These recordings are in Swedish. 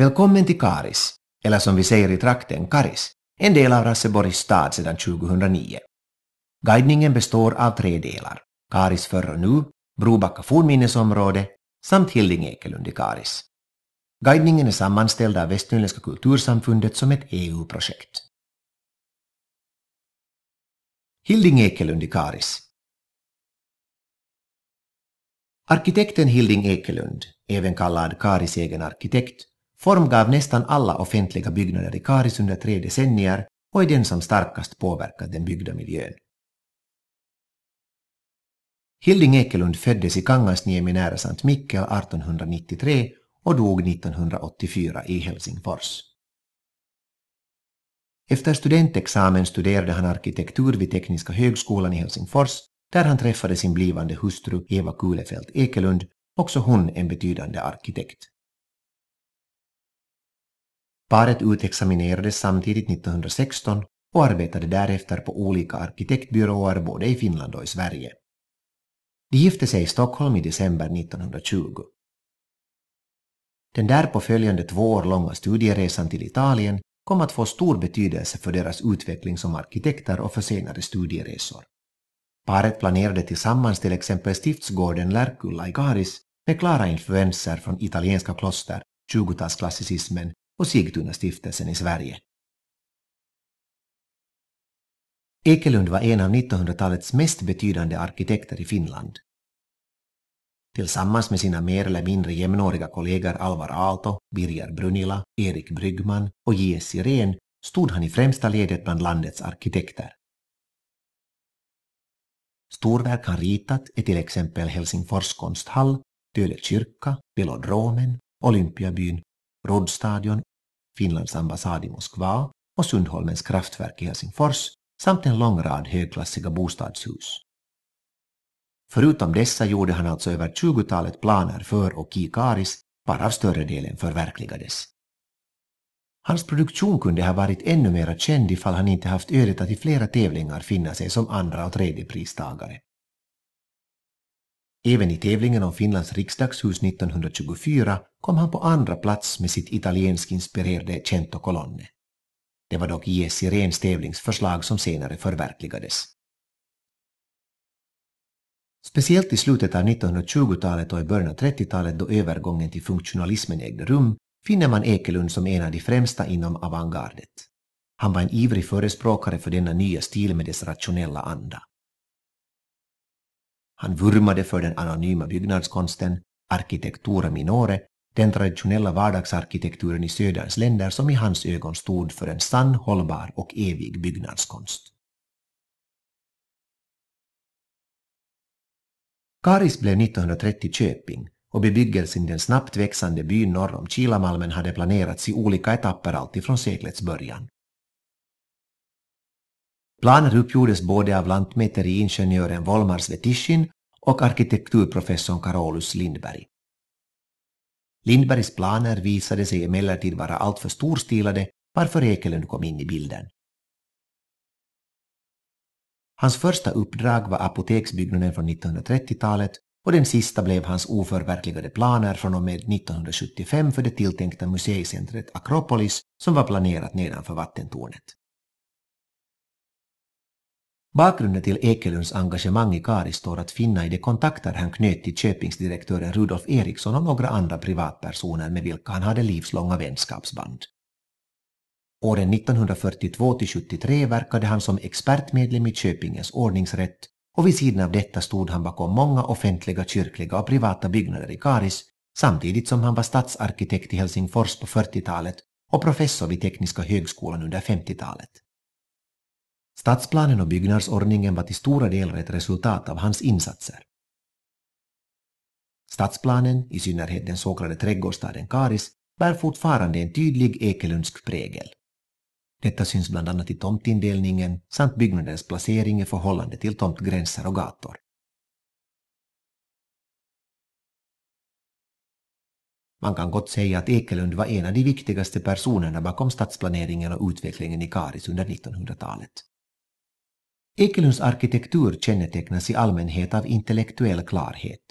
Välkommen till Karis, eller som vi säger i trakten Karis, en del av Rasseborgs stad sedan 2009. Guidningen består av tre delar, Karis förr och nu, Brobacka fornminnesområde samt Hilding Ekelund i Karis. Guidningen är sammanställd av Västnyländska kultursamfundet som ett EU-projekt. Hilding Ekelund i Karis Arkitekten Hilding Ekelund, även kallad Karis egen arkitekt, formgav nästan alla offentliga byggnader i Karis under tre decennier och är den som starkast påverkat den byggda miljön. Hilding Ekelund föddes i Kangasniemi nära Sankt Mikkel 1893 och dog 1984 i Helsingfors. Efter studentexamen studerade han arkitektur vid Tekniska högskolan i Helsingfors där han träffade sin blivande hustru Eva Kulefelt Ekelund, också hon en betydande arkitekt. Paret utexaminerades samtidigt 1916 och arbetade därefter på olika arkitektbyråer både i Finland och i Sverige. De gifte sig i Stockholm i december 1920. Den därpå följande två år långa studieresan till Italien kom att få stor betydelse för deras utveckling som arkitekter och för senare studieresor. Paret planerade tillsammans till exempel stiftsgården Lärkulla i Garis med klara influenser från italienska kloster, 20-talsklassicismen och Sigtunastiftelsen i Sverige. Ekelund var en av 1900-talets mest betydande arkitekter i Finland. Tillsammans med sina mer eller mindre jämnåriga kollegor Alvar Aalto, Birger Brunila, Erik Bryggman och J.S. Sirén stod han i främsta ledet bland landets arkitekter. Storverk han ritat är till exempel Helsingfors konsthall, Töle kyrka, Velodromen, Olympiabyn, Rådstadion Finlands ambassad i Moskva och Sundholmens kraftverk i Helsingfors samt en lång rad högklassiga bostadshus. Förutom dessa gjorde han alltså över 20-talet planer för och i Karis, varav större delen förverkligades. Hans produktion kunde ha varit ännu mera känd ifall han inte haft ödet att i flera tävlingar finna sig som andra och tredjepristagare. Även i tävlingen om Finlands riksdagshus 1924 kom han på andra plats med sitt italienskinspirerade Cento Colonne. Det var dock J.S. E Siréns tävlingsförslag som senare förverkligades. Speciellt i slutet av 1920-talet och i början av 30-talet då övergången till funktionalismen ägde rum finner man Ekelund som en av de främsta inom avantgardet. Han var en ivrig förespråkare för denna nya stil med dess rationella anda. Han vurmade för den anonyma byggnadskonsten, arkitektura minore, den traditionella vardagsarkitekturen i söderns länder som i hans ögon stod för en sann, hållbar och evig byggnadskonst. Karis blev 1930 Köping och bebyggelsen i den snabbt växande byn norr om Kilamalmen hade planerats i olika etapper alltifrån seklets början. Planet uppgjordes både av lantmäteriingenjören Volmar Svetishin och arkitekturprofessorn Carolus Lindberg. Lindbergs planer visade sig emellertid vara alltför storstilade varför Ekelund kom in i bilden. Hans första uppdrag var apoteksbyggnaden från 1930-talet och den sista blev hans oförverkligade planer från och med 1975 för det tilltänkta museicentret Akropolis som var planerat nedanför vattentornet. Bakgrunden till Ekelunds engagemang i Karis står att finna i de kontakter han knöt till Köpingsdirektören Rudolf Eriksson och några andra privatpersoner med vilka han hade livslånga vänskapsband. Åren 1942-73 verkade han som expertmedlem i Köpingens ordningsrätt och vid sidan av detta stod han bakom många offentliga, kyrkliga och privata byggnader i Karis samtidigt som han var stadsarkitekt i Helsingfors på 40-talet och professor vid Tekniska högskolan under 50-talet. Stadsplanen och byggnadsordningen var till stora delar ett resultat av hans insatser. Stadsplanen, i synnerhet den så kallade trädgårdsstaden Karis, bär fortfarande en tydlig ekelundsk prägel. Detta syns bland annat i tomtindelningen samt byggnadens placering i förhållande till tomtgränser och gator. Man kan gott säga att Ekelund var en av de viktigaste personerna bakom stadsplaneringen och utvecklingen i Karis under 1900-talet. Ekelunds arkitektur kännetecknas i allmänhet av intellektuell klarhet.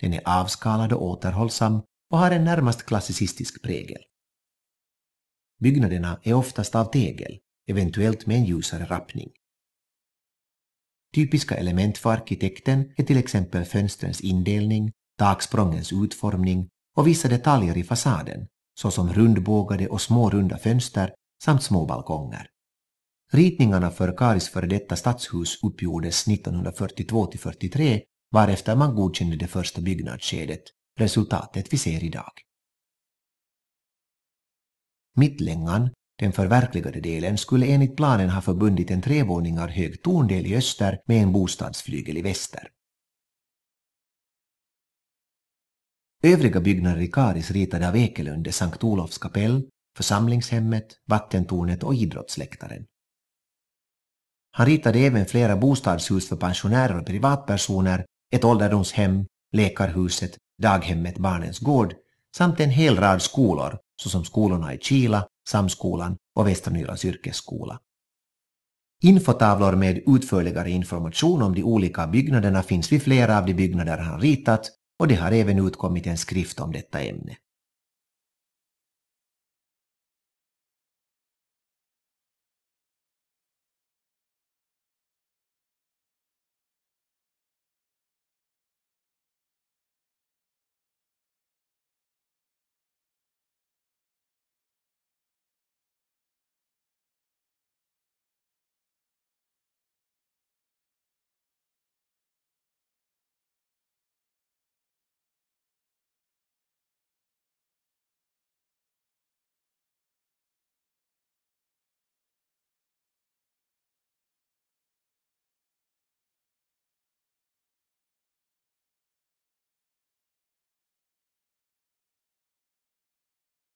Den är avskalad och återhållsam och har en närmast klassicistisk prägel. Byggnaderna är oftast av tegel, eventuellt med en ljusare rappning. Typiska element för arkitekten är till exempel fönstrens indelning, taksprångens utformning och vissa detaljer i fasaden, såsom rundbågade och små runda fönster samt små balkonger. Ritningarna för Karis före detta stadshus uppgjordes 1942-43 varefter man godkände det första byggnadsskedet, resultatet vi ser idag. Mittlängan, den förverkligade delen, skulle enligt planen ha förbundit en trevåningar hög torndel i öster med en bostadsflygel i väster. Övriga byggnader i Karis ritade av Ekelund är Sankt Olofs kapell, församlingshemmet, vattentornet och idrottsläktaren. Han ritade även flera bostadshus för pensionärer och privatpersoner, ett ålderdomshem, läkarhuset, daghemmet Barnens gård samt en hel rad skolor såsom skolorna i Kila, Samskolan och Västra Nylands yrkesskola. Infotavlor med utförligare information om de olika byggnaderna finns vid flera av de byggnader han ritat och det har även utkommit en skrift om detta ämne.